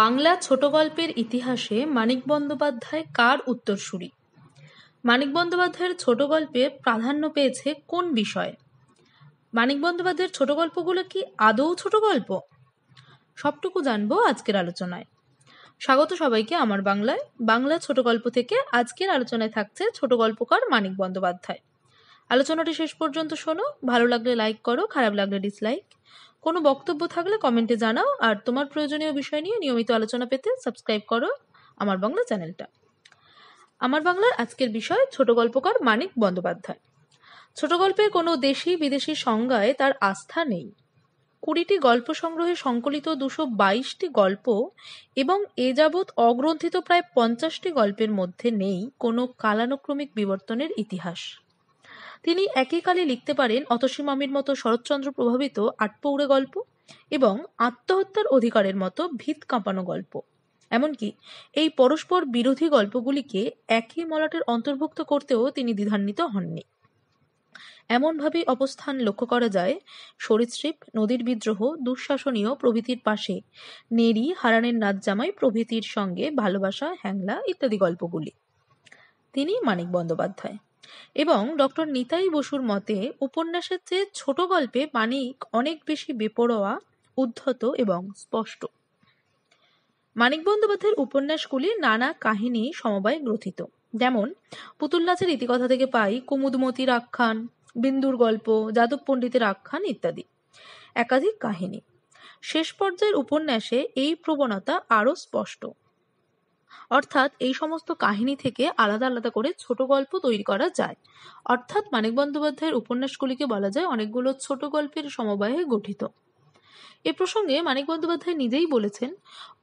বাংলা ছোট গল্পের ইতিহাসে মানিক বন্দ্যোপাধ্যায় কার উত্তরসূরি মানিক বন্দ্যোপাধ্যায়ের ছোট গল্পে প্রাধান্য পেয়েছে কোন বিষয়ে মানিক বন্দ্যোপাধ্যায়ের ছোট গল্পগুলো কি আদৌ ছোট গল্প সবটুকু জানবো আজকের আলোচনায় স্বাগত সবাইকে আমার বাংলায় বাংলা ছোট গল্প থেকে আজকের আলোচনায় থাকছে ছোট গল্পকার মানিক বন্দ্যোপাধ্যায় আলোচনাটি শেষ পর্যন্ত শোনো ভালো লাগলে লাইক করো খারাপ লাগলে ডিসলাইক কোনো বক্তব্য থাকলে কমেন্টে জানাও আর তোমার প্রয়োজনীয় বিষয় নিয়ে নিয়মিত আলোচনা পেতে সাবস্ক্রাইব করো আমার বাংলা চ্যানেলটা আমার বাংলার আজকের বিষয় ছোট গল্পকার মানিক বন্দ্যোপাধ্যায় ছোট গল্পের কোনো দেশি বিদেশি সংজ্ঞায় তার আস্থা নেই কুড়িটি গল্প সংগ্রহে সংকলিত দুশো বাইশটি গল্প এবং এ যাবৎ অগ্রন্থিত প্রায় পঞ্চাশটি গল্পের মধ্যে নেই কোনো কালানুক্রমিক বিবর্তনের ইতিহাস তিনি একই কালে লিখতে পারেন অতসীমামির মতো শরৎচন্দ্র প্রভাবিত আটপৌড়ে গল্প এবং আত্মহত্যার অধিকারের মতো ভিত কাঁপানো গল্প এমনকি এই পরস্পর বিরোধী গল্পগুলিকে একই মলাটের অন্তর্ভুক্ত করতেও তিনি দ্বিধান্বিত হননি এমনভাবেই অবস্থান লক্ষ্য করা যায় সরীসৃপ নদীর বিদ্রোহ দুঃশাসনীয় প্রভৃতির পাশে নেরি হারানের জামাই প্রভৃতির সঙ্গে ভালোবাসা হ্যাংলা ইত্যাদি গল্পগুলি তিনি মানিক বন্দ্যোপাধ্যায় এবং ডক্টর নিতাই বসুর মতে উপন্যাসের চেয়ে ছোট গল্পে মানিক অনেক বেশি বেপরোয়া উদ্ধত এবং স্পষ্ট মানিক বন্দ্যোপাধ্যায়ের উপন্যাসগুলি নানা কাহিনী সমবায় গ্রথিত যেমন পুতুল নাচের ইতিকথা থেকে পাই কুমুদমতির আখ্যান বিন্দুর গল্প যাদব পণ্ডিতের আখ্যান ইত্যাদি একাধিক কাহিনী শেষ পর্যায়ের উপন্যাসে এই প্রবণতা আরও স্পষ্ট অর্থাৎ এই সমস্ত কাহিনী থেকে আলাদা আলাদা করে ছোট গল্প তৈরি করা যায় অর্থাৎ মানিক বন্দ্যোপাধ্যায়ের উপন্যাসগুলিকে বলা যায় অনেকগুলো ছোট গল্পের সমবায়ে গঠিত এ প্রসঙ্গে মানিক বন্দ্যোপাধ্যায় নিজেই বলেছেন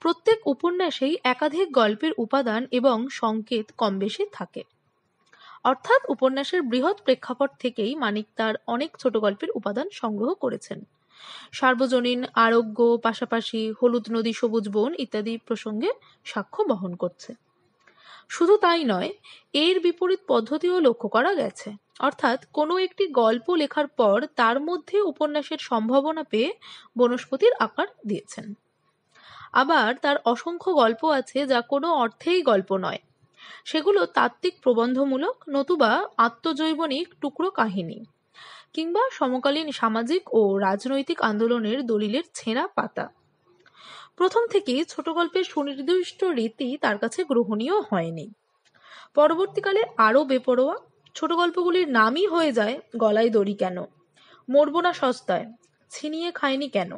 প্রত্যেক উপন্যাসেই একাধিক গল্পের উপাদান এবং সংকেত কম বেশি থাকে অর্থাৎ উপন্যাসের বৃহৎ প্রেক্ষাপট থেকেই মানিক তার অনেক ছোট গল্পের উপাদান সংগ্রহ করেছেন সার্বজনীন আরোগ্য পাশাপাশি হলুদ নদী সবুজ বন ইত্যাদি প্রসঙ্গে সাক্ষ্য বহন করছে শুধু তাই নয় এর বিপরীত পদ্ধতিও লক্ষ্য করা গেছে অর্থাৎ কোনো একটি গল্প লেখার পর তার মধ্যে উপন্যাসের সম্ভাবনা পেয়ে বনস্পতির আকার দিয়েছেন আবার তার অসংখ্য গল্প আছে যা কোনো অর্থেই গল্প নয় সেগুলো তাত্ত্বিক প্রবন্ধমূলক নতুবা আত্মজৈবনিক টুকরো কাহিনী কিংবা সমকালীন সামাজিক ও রাজনৈতিক আন্দোলনের দলিলের ছেঁড়া পাতা প্রথম থেকেই ছোট গল্পের সুনির্দিষ্ট রীতি তার কাছে গ্রহণীয় হয়নি পরবর্তীকালে আরও বেপরোয়া ছোট গল্পগুলির নামই হয়ে যায় গলায় দড়ি কেন মরব না সস্তায় ছিনিয়ে খায়নি কেন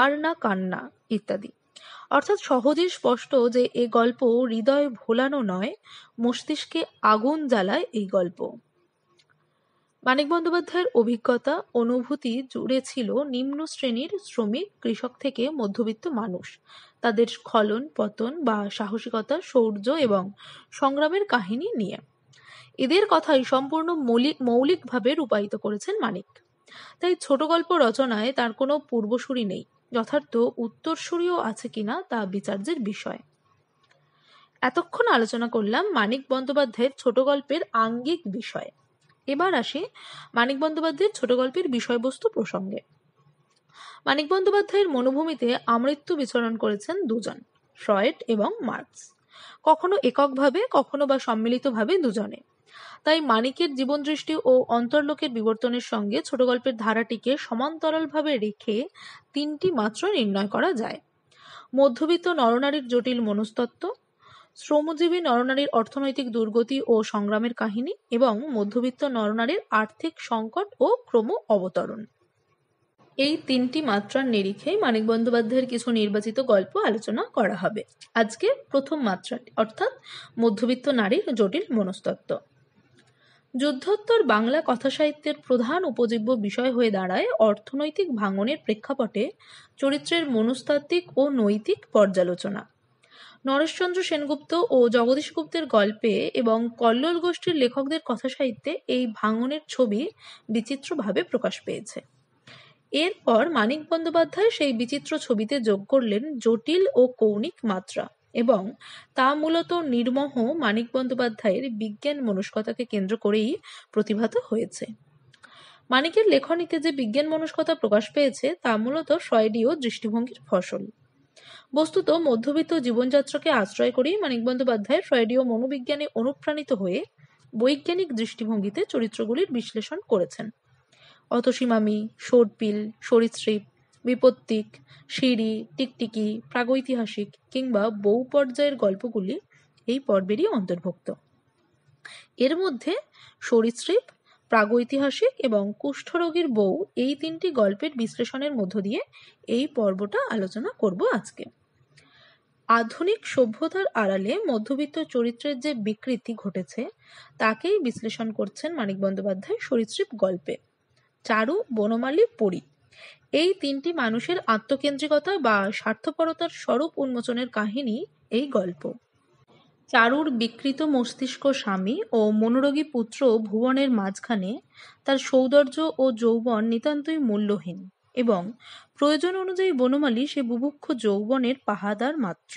আর না কান্না ইত্যাদি অর্থাৎ সহজে স্পষ্ট যে এ গল্প হৃদয় ভোলানো নয় মস্তিষ্কে আগুন জ্বালায় এই গল্প মানিক বন্দ্যোপাধ্যায়ের অভিজ্ঞতা, অনুভূতি জুড়ে ছিল নিম্ন শ্রেণীর শ্রমিক, কৃষক থেকে মধ্যবিত্ত মানুষ। তাদের স্খলন, পতন বা সাহসিকতা, শৌর্য এবং সংগ্রামের কাহিনী নিয়ে। এদের কথাই সম্পূর্ণ মৌলিক মৌলিকভাবে রূপায়িত করেছেন মানিক। তাই ছোট গল্প রচনায় তার কোনো পূর্বসূরি নেই। যথার্থ উত্তরসূরিও আছে কিনা তা বিচার্যের বিষয়। এতক্ষণ আলোচনা করলাম মানিক বন্দ্যোপাধ্যায়ের ছোট গল্পের আঙ্গিক বিষয়। এবার আসি মানিক বন্দ্যোপাধ্যায়ের ছোট গল্পের বিষয়বস্তু প্রসঙ্গে মানিক বন্দ্যোপাধ্যায়ের মনোভূমিতে আমৃত্যু বিচরণ করেছেন দুজন ফ্রয়েড এবং মার্কস কখনো এককভাবে কখনো বা সম্মিলিতভাবে দুজনে তাই মানিকের জীবনদৃষ্টি ও অন্তর্লোকের বিবর্তনের সঙ্গে ছোট গল্পের ধারাটিকে সমান্তরালভাবে রেখে তিনটি মাত্র নির্ণয় করা যায় মধ্যবিত্ত নরনারীর জটিল মনস্তত্ত্ব শ্রমজীবী নরনারীর অর্থনৈতিক দুর্গতি ও সংগ্রামের কাহিনী এবং মধ্যবিত্ত নরনারীর আর্থিক সংকট ও ক্রম অবতরণ এই তিনটি মাত্রার নিরিখে মানিক বন্দ্যোপাধ্যায়ের কিছু নির্বাচিত গল্প আলোচনা করা হবে আজকে প্রথম মাত্রাটি অর্থাৎ মধ্যবিত্ত নারীর জটিল মনস্তত্ত্ব যুদ্ধোত্তর বাংলা কথাসাহিত্যের প্রধান উপজীব্য বিষয় হয়ে দাঁড়ায় অর্থনৈতিক ভাঙনের প্রেক্ষাপটে চরিত্রের মনস্তাত্ত্বিক ও নৈতিক পর্যালোচনা নরেশচন্দ্র সেনগুপ্ত ও জগদীশ গুপ্তের গল্পে এবং কল্লোল গোষ্ঠীর লেখকদের কথা সাহিত্যে এই ভাঙনের ছবি বিচিত্রভাবে প্রকাশ পেয়েছে এরপর মানিক বন্দ্যোপাধ্যায় সেই বিচিত্র ছবিতে যোগ করলেন জটিল ও কৌণিক মাত্রা এবং তা মূলত নির্মহ মানিক বন্দ্যোপাধ্যায়ের বিজ্ঞান মনস্কতাকে কেন্দ্র করেই প্রতিভাত হয়েছে মানিকের লেখনীতে যে বিজ্ঞান মনস্কতা প্রকাশ পেয়েছে তা মূলত স্বয়ডীয় দৃষ্টিভঙ্গির ফসল বস্তুত মধ্যবিত্ত জীবনযাত্রাকে আশ্রয় করেই মানিক বন্দ্যোপাধ্যায় ফ্রয়েডীয় মনোবিজ্ঞানে অনুপ্রাণিত হয়ে বৈজ্ঞানিক দৃষ্টিভঙ্গিতে চরিত্রগুলির বিশ্লেষণ করেছেন অতসীমামি সোরপিল সরীসৃপ বিপত্তিক সিঁড়ি টিকটিকি প্রাগৈতিহাসিক কিংবা বহু পর্যায়ের গল্পগুলি এই পর্বেরই অন্তর্ভুক্ত এর মধ্যে সরীসৃপ প্রাগৈতিহাসিক এবং কুষ্ঠরোগীর বউ এই তিনটি গল্পের বিশ্লেষণের মধ্য দিয়ে এই পর্বটা আলোচনা করব আজকে আধুনিক সভ্যতার আড়ালে মধ্যবিত্ত চরিত্রের যে বিকৃতি ঘটেছে তাকেই বিশ্লেষণ করছেন মানিক বন্দ্যোপাধ্যায় সরীসৃপ গল্পে চারু বনমালী পরী এই তিনটি মানুষের আত্মকেন্দ্রিকতা বা স্বার্থপরতার স্বরূপ উন্মোচনের কাহিনী এই গল্প চারুর বিকৃত মস্তিষ্ক স্বামী ও মনোরোগী পুত্র ভুবনের মাঝখানে তার সৌন্দর্য ও যৌবন নিতান্তই মূল্যহীন এবং প্রয়োজন অনুযায়ী বনমালী সে বুভুক্ষ যৌবনের পাহাদার মাত্র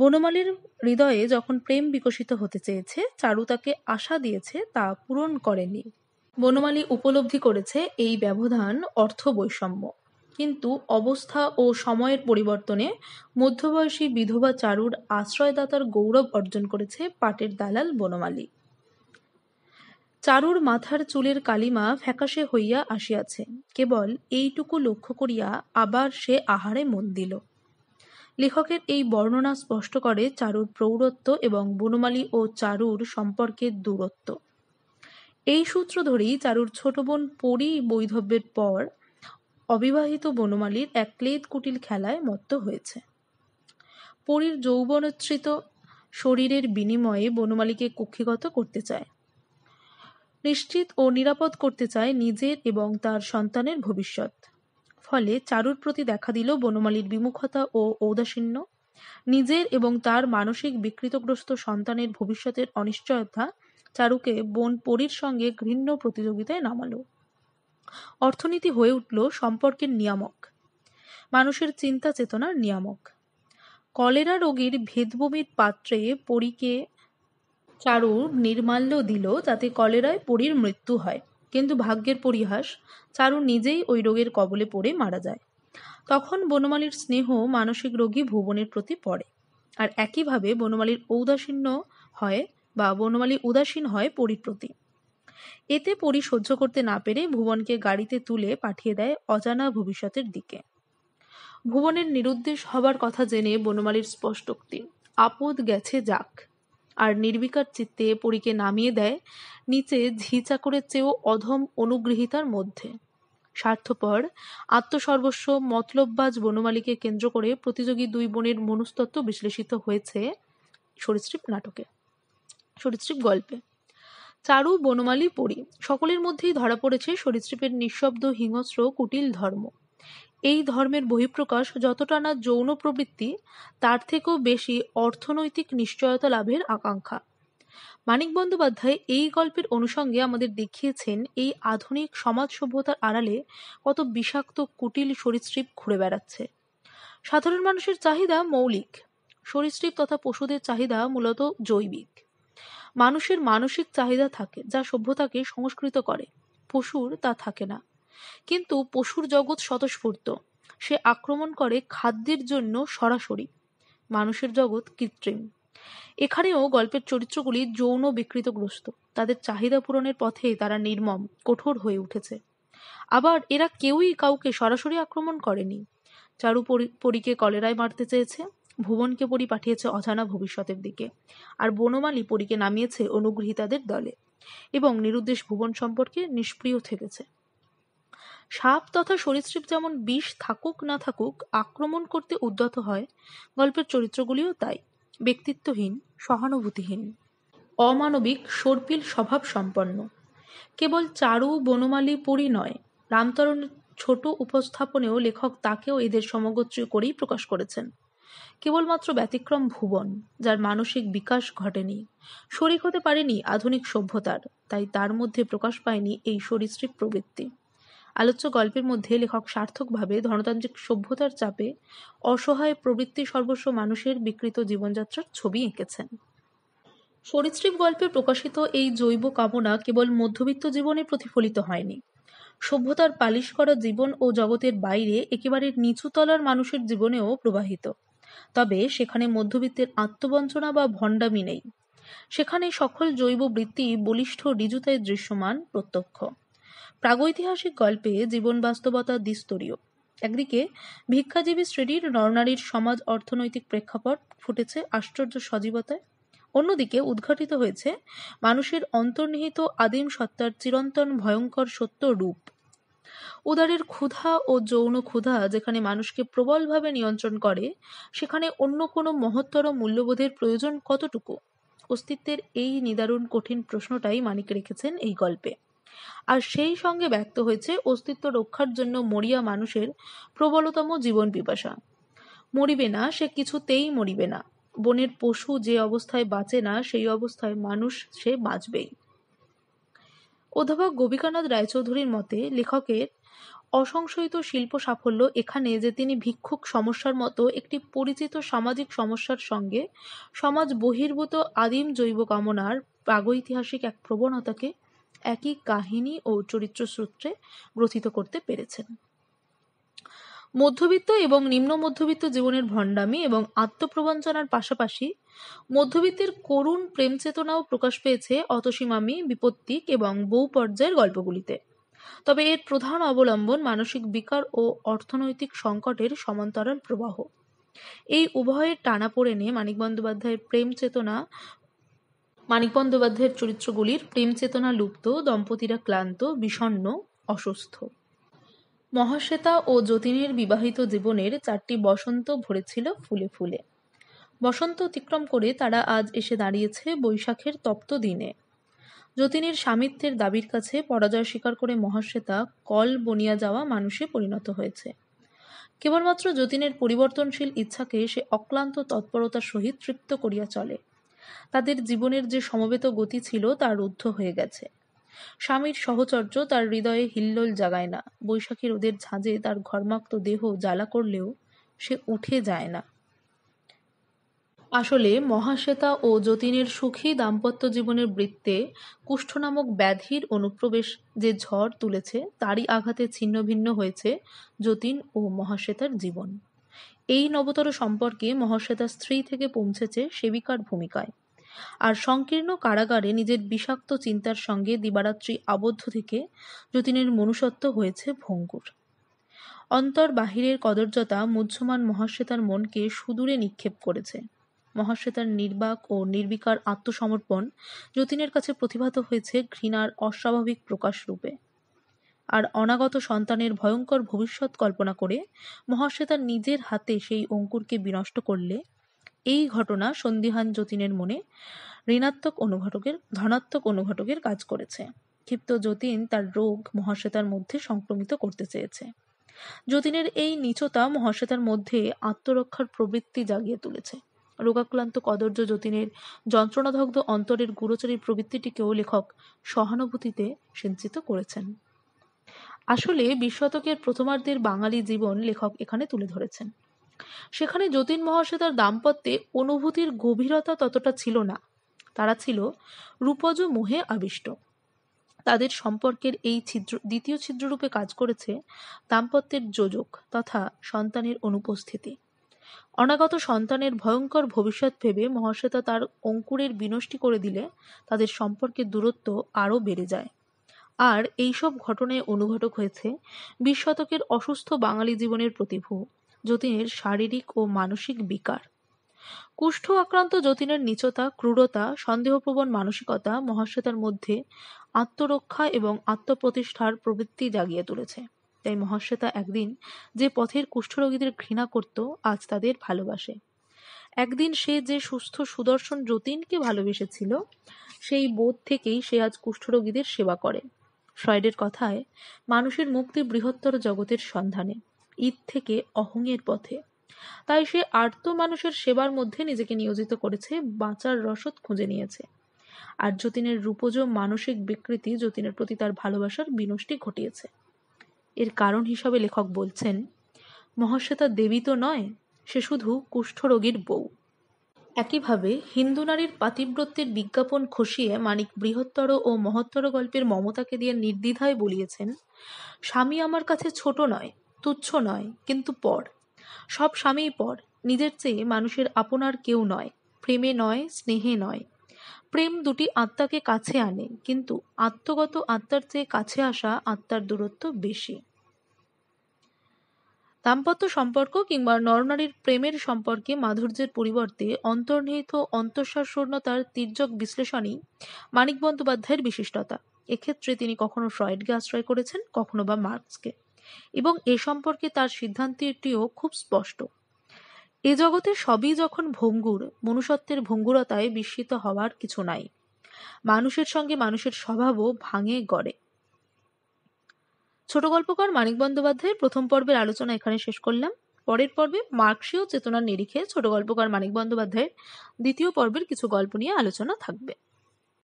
বনমালীর হৃদয়ে যখন প্রেম বিকশিত হতে চেয়েছে চারু তাকে আশা দিয়েছে তা পূরণ করেনি বনমালী উপলব্ধি করেছে এই ব্যবধান অর্থ বৈষম্য কিন্তু অবস্থা ও সময়ের পরিবর্তনে মধ্যবয়সী বিধবা চারুর আশ্রয়দাতার গৌরব অর্জন করেছে পাটের দালাল বনমালি চারুর মাথার চুলের কালিমা ফ্যাকাশে হইয়া আসিয়াছে কেবল এইটুকু লক্ষ্য করিয়া আবার সে আহারে মন দিল লেখকের এই বর্ণনা স্পষ্ট করে চারুর প্রৌরত্ব এবং বনমালি ও চারুর সম্পর্কের দূরত্ব এই সূত্র ধরেই চারুর ছোট বোন পরি বৈধব্যের পর অবিবাহিত বনমালীর এক ক্লেদ কুটিল খেলায় মত্ত হয়েছে পরীর যৌবনোচ্ছ্রিত শরীরের বিনিময়ে বনমালীকে কক্ষিগত করতে চায় নিশ্চিত ও নিরাপদ করতে চায় নিজের এবং তার সন্তানের ভবিষ্যৎ ফলে চারুর প্রতি দেখা দিল বনমালীর বিমুখতা ও ঔদাসীন্য নিজের এবং তার মানসিক বিকৃতগ্রস্ত সন্তানের ভবিষ্যতের অনিশ্চয়তা চারুকে বন পরীর সঙ্গে ঘৃণ্য প্রতিযোগিতায় নামালো অর্থনীতি হয়ে উঠল সম্পর্কের নিয়ামক মানুষের চিন্তা চেতনার নিয়ামক কলেরা রোগীর ভেদভূমির পাত্রে পরীকে চারু নির্মাল্য দিল যাতে কলেরায় পরীর মৃত্যু হয় কিন্তু ভাগ্যের পরিহাস চারু নিজেই ওই রোগের কবলে পড়ে মারা যায় তখন বনমালীর স্নেহ মানসিক রোগী ভুবনের প্রতি পড়ে আর একইভাবে বনমালীর ঔদাসীন্য হয় বা বনমালী উদাসীন হয় পরির প্রতি এতে পরি সহ্য করতে না পেরে ভুবনকে গাড়িতে তুলে পাঠিয়ে দেয় অজানা ভবিষ্যতের দিকে ভুবনের নিরুদ্দেশ হবার কথা জেনে বনমালীর স্পষ্টোক্তি আপদ গেছে যাক আর নির্বিকার চিত্তে পরীকে নামিয়ে দেয় নিচে ঝি চাকরের চেয়েও অধম অনুগৃহিতার মধ্যে স্বার্থপর আত্মসর্বস্ব মতলববাজ বনমালীকে কেন্দ্র করে প্রতিযোগী দুই বোনের মনস্তত্ত্ব বিশ্লেষিত হয়েছে সরীসৃপ নাটকে সরীসৃপ গল্পে চারু বনমালী পড়ি সকলের মধ্যেই ধরা পড়েছে সরীসৃপের নিঃশব্দ হিংস্র কুটিল ধর্ম এই ধর্মের বহিঃপ্রকাশ যতটা না যৌন প্রবৃত্তি তার থেকেও বেশি অর্থনৈতিক নিশ্চয়তা লাভের আকাঙ্ক্ষা মানিক বন্দ্যোপাধ্যায় এই গল্পের অনুষঙ্গে আমাদের দেখিয়েছেন এই আধুনিক সমাজ সভ্যতার আড়ালে কত বিষাক্ত কুটিল সরীসৃপ ঘুরে বেড়াচ্ছে সাধারণ মানুষের চাহিদা মৌলিক সরীসৃপ তথা পশুদের চাহিদা মূলত জৈবিক মানুষের মানসিক চাহিদা থাকে যা সভ্যতাকে সংস্কৃত করে পশুর তা থাকে না কিন্তু পশুর জগৎ স্বতঃস্ফূর্ত সে আক্রমণ করে খাদ্যের জন্য সরাসরি মানুষের জগৎ কৃত্রিম এখানেও গল্পের চরিত্রগুলি যৌন বিকৃতগ্রস্ত তাদের চাহিদা পূরণের পথে তারা নির্মম কঠোর হয়ে উঠেছে আবার এরা কেউই কাউকে সরাসরি আক্রমণ করেনি চারু পরীকে কলেরায় মারতে চেয়েছে ভুবনকে পরি পাঠিয়েছে অজানা ভবিষ্যতের দিকে আর বনমালী পরীকে নামিয়েছে অনুগৃহীতাদের দলে এবং নিরুদ্দেশ ভুবন সম্পর্কে নিষ্প্রিয় থেকেছে সাপ তথা সরীসৃপ যেমন বিষ থাকুক না থাকুক আক্রমণ করতে উদ্যত হয় গল্পের চরিত্রগুলিও তাই ব্যক্তিত্বহীন সহানুভূতিহীন অমানবিক সর্পিল স্বভাব সম্পন্ন কেবল চারু বনমালী পরী নয় রামতরণের ছোট উপস্থাপনেও লেখক তাকেও এদের সমগোত্রী করেই প্রকাশ করেছেন কেবলমাত্র ব্যতিক্রম ভুবন যার মানসিক বিকাশ ঘটেনি শরিক হতে পারেনি আধুনিক সভ্যতার তাই তার মধ্যে প্রকাশ পায়নি এই সরীসৃপ প্রবৃত্তি আলোচ্য গল্পের মধ্যে লেখক সার্থকভাবে ধনতান্ত্রিক সভ্যতার চাপে অসহায় প্রবৃত্তি সর্বস্ব মানুষের বিকৃত জীবনযাত্রার ছবি এঁকেছেন সরীসৃপ গল্পে প্রকাশিত এই জৈব কামনা কেবল মধ্যবিত্ত জীবনে প্রতিফলিত হয়নি সভ্যতার পালিশ করা জীবন ও জগতের বাইরে একেবারে নিচুতলার মানুষের জীবনেও প্রবাহিত তবে সেখানে মধ্যবিত্তের আত্মবঞ্চনা বা ভণ্ডামি নেই সেখানে সকল জৈব বৃত্তি বলিষ্ঠ ঋজুতায় দৃশ্যমান প্রত্যক্ষ প্রাগৈতিহাসিক গল্পে জীবন বাস্তবতা দ্বিস্তরীয় একদিকে ভিক্ষাজীবী শ্রেণীর নরনারীর সমাজ অর্থনৈতিক প্রেক্ষাপট ফুটেছে আশ্চর্য সজীবতায় অন্যদিকে উদ্ঘাটিত হয়েছে মানুষের অন্তর্নিহিত আদিম সত্তার চিরন্তন ভয়ঙ্কর সত্য রূপ উদারের ক্ষুধা ও যৌন ক্ষুধা যেখানে মানুষকে প্রবলভাবে নিয়ন্ত্রণ করে সেখানে অন্য কোনো মহত্তর মূল্যবোধের প্রয়োজন কতটুকু অস্তিত্বের এই নিদারুণ কঠিন প্রশ্নটাই মানিক রেখেছেন এই গল্পে আর সেই সঙ্গে ব্যক্ত হয়েছে অস্তিত্ব রক্ষার জন্য মরিয়া মানুষের প্রবলতম জীবন পিপাসা মরিবে না সে কিছুতেই মরিবে না বনের পশু যে অবস্থায় বাঁচে না সেই অবস্থায় মানুষ সে বাঁচবেই অধ্যাপক গোবিকানাথ রায়চৌধুরীর মতে লেখকের অসংশয়িত শিল্প সাফল্য এখানে যে তিনি ভিক্ষুক সমস্যার মতো একটি পরিচিত সামাজিক সমস্যার সঙ্গে সমাজ বহির্ভূত আদিম জৈব কামনার প্রাগৈতিহাসিক এক প্রবণতাকে একই কাহিনী ও চরিত্র সূত্রে গ্রথিত করতে পেরেছেন মধ্যবিত্ত এবং নিম্ন মধ্যবিত্ত জীবনের ভণ্ডামি এবং আত্মপ্রবঞ্চনার পাশাপাশি মধ্যবিত্তের করুণ প্রেম চেতনাও প্রকাশ পেয়েছে অতসীমামি বিপত্তিক এবং বহু পর্যায়ের গল্পগুলিতে তবে এর প্রধান অবলম্বন মানসিক বিকার ও অর্থনৈতিক সংকটের সমান্তরাল প্রবাহ এই উভয়ের টানা পড়ে নিয়ে মানিক বন্দ্যোপাধ্যায়ের প্রেম চেতনা মানিক বন্দ্যোপাধ্যায়ের চরিত্রগুলির প্রেম চেতনা লুপ্ত দম্পতিরা ক্লান্ত বিষণ্ন অসুস্থ মহাশ্বেতা ও যতীনের বিবাহিত জীবনের চারটি বসন্ত ভরেছিল ফুলে ফুলে বসন্ত অতিক্রম করে তারা আজ এসে দাঁড়িয়েছে বৈশাখের তপ্ত দিনে যতীনের স্বামিত্বের দাবির কাছে পরাজয় স্বীকার করে মহাশ্বেতা কল বনিয়া যাওয়া মানুষে পরিণত হয়েছে কেবলমাত্র যতীনের পরিবর্তনশীল ইচ্ছাকে সে অক্লান্ত তৎপরতার সহিত তৃপ্ত করিয়া চলে তাদের জীবনের যে সমবেত গতি ছিল তা রুদ্ধ হয়ে গেছে স্বামীর সহচর্য তার হৃদয়ে হিল্লোল জাগায় না বৈশাখী রোদের ঝাঁজে তার ঘর্মাক্ত দেহ জ্বালা করলেও সে উঠে যায় না আসলে মহাশ্বেতা ও যতীনের সুখী দাম্পত্য জীবনের বৃত্তে কুষ্ঠ নামক ব্যাধির অনুপ্রবেশ যে ঝড় তুলেছে তারই আঘাতে ছিন্নভিন্ন হয়েছে যতীন ও মহাশ্বেতার জীবন এই নবতর সম্পর্কে মহাশ্বেতার স্ত্রী থেকে পৌঁছেছে সেবিকার ভূমিকায় আর সংকীর্ণ কারাগারে নিজের বিষাক্ত চিন্তার সঙ্গে দিবারাত্রি আবদ্ধ থেকে যতীনের মনুষত্ব হয়েছে ভঙ্গুর অন্তর বাহিরের কদর্যতা মুহ্যমান মহাশ্বেতার মনকে সুদূরে নিক্ষেপ করেছে মহাশ্বেতার নির্বাক ও নির্বিকার আত্মসমর্পণ যতীনের কাছে প্রতিভাত হয়েছে ঘৃণার অস্বাভাবিক প্রকাশ রূপে আর অনাগত সন্তানের ভয়ঙ্কর ভবিষ্যৎ কল্পনা করে মহাশ্বেতা নিজের হাতে সেই অঙ্কুরকে বিনষ্ট করলে এই ঘটনা সন্দিহান যতীনের মনে ঋণাত্মক অনুঘটকের ধনাত্মক অনুঘটকের কাজ করেছে ক্ষিপ্ত যতীন তার রোগ মহাশ্বেতার মধ্যে সংক্রমিত করতে চেয়েছে যতীনের এই নিচতা মহাশ্বেতার মধ্যে আত্মরক্ষার প্রবৃত্তি জাগিয়ে তুলেছে রোগাক্লান্ত কদর্য যতীনের যন্ত্রণাধগ্ধ অন্তরের গুরুচরী প্রবৃত্তিটিকেও লেখক সহানুভূতিতে সিঞ্চিত করেছেন আসলে বিশ শতকের প্রথমার্ধের বাঙালি জীবন লেখক এখানে তুলে ধরেছেন সেখানে যতীন মহাশয় তার দাম্পত্যে অনুভূতির গভীরতা ততটা ছিল না তারা ছিল রূপজ মোহে আবিষ্ট তাদের সম্পর্কের এই ছিদ্র দ্বিতীয় ছিদ্ররূপে কাজ করেছে দাম্পত্যের যোজক তথা সন্তানের অনুপস্থিতি অনাগত সন্তানের ভয়ঙ্কর ভবিষ্যৎ ভেবে মহাশ্বেতা তার অঙ্কুরের বিনষ্টি করে দিলে তাদের সম্পর্কের দূরত্ব আরও বেড়ে যায় আর এইসব ঘটনায় অনুঘটক হয়েছে বিশ শতকের অসুস্থ বাঙালি জীবনের প্রতিভূ যতীনের শারীরিক ও মানসিক বিকার কুষ্ঠ আক্রান্ত যতীনের নিচতা ক্রূরতা সন্দেহপ্রবণ মানসিকতা মহাশ্বেতার মধ্যে আত্মরক্ষা এবং আত্মপ্রতিষ্ঠার প্রবৃত্তি জাগিয়ে তুলেছে তাই মহাশ্বেতা একদিন যে পথের কুষ্ঠরোগীদের ঘৃণা করত আজ তাদের ভালোবাসে একদিন সে যে সুস্থ সুদর্শন যতীনকে ভালোবেসেছিল সেই বোধ থেকেই সে আজ কুষ্ঠরোগীদের সেবা করে ফ্রয়েডের কথায় মানুষের মুক্তি বৃহত্তর জগতের সন্ধানে ঈদ থেকে অহংয়ের পথে তাই সে আর্ত মানুষের সেবার মধ্যে নিজেকে নিয়োজিত করেছে বাঁচার রসদ খুঁজে নিয়েছে আর যতীনের রূপজ মানসিক বিকৃতি যতীনের প্রতি তার ভালোবাসার বিনষ্টি ঘটিয়েছে এর কারণ হিসাবে লেখক বলছেন মহাশ্বেতা দেবী তো নয় সে শুধু কুষ্ঠরোগীর বউ একইভাবে হিন্দু নারীর পাতিব্রত্যের বিজ্ঞাপন খসিয়ে মানিক বৃহত্তর ও মহত্তর গল্পের মমতাকে দিয়ে নির্দ্বিধায় বলিয়েছেন স্বামী আমার কাছে ছোট নয় তুচ্ছ নয় কিন্তু পর সব স্বামীই পর নিজের চেয়ে মানুষের আপনার কেউ নয় প্রেমে নয় স্নেহে নয় প্রেম দুটি আত্মাকে কাছে আনে কিন্তু আত্মগত আত্মার চেয়ে কাছে আসা আত্মার দূরত্ব বেশি দাম্পত্য সম্পর্ক কিংবা নরনারীর প্রেমের সম্পর্কে মাধুর্যের পরিবর্তে অন্তর্নিহিত শূন্যতার তির্যক বিশ্লেষণই মানিক বন্দ্যোপাধ্যায়ের বিশিষ্টতা এক্ষেত্রে তিনি কখনো ফ্রয়েডকে আশ্রয় করেছেন কখনো বা মার্কসকে এবং এ সম্পর্কে তার সিদ্ধান্তটিও খুব স্পষ্ট এ জগতে সবই যখন ভঙ্গুর মনুষ্যত্বের ভঙ্গুরতায় বিস্মিত হওয়ার কিছু নাই মানুষের সঙ্গে মানুষের স্বভাবও ভাঙে গড়ে ছোট গল্পকার মানিক বন্দ্যোপাধ্যায়ের প্রথম পর্বের আলোচনা এখানে শেষ করলাম পরের পর্বে মার্কসীয় চেতনার নিরিখে ছোট গল্পকার মানিক বন্দ্যোপাধ্যায়ের দ্বিতীয় পর্বের কিছু গল্প নিয়ে আলোচনা থাকবে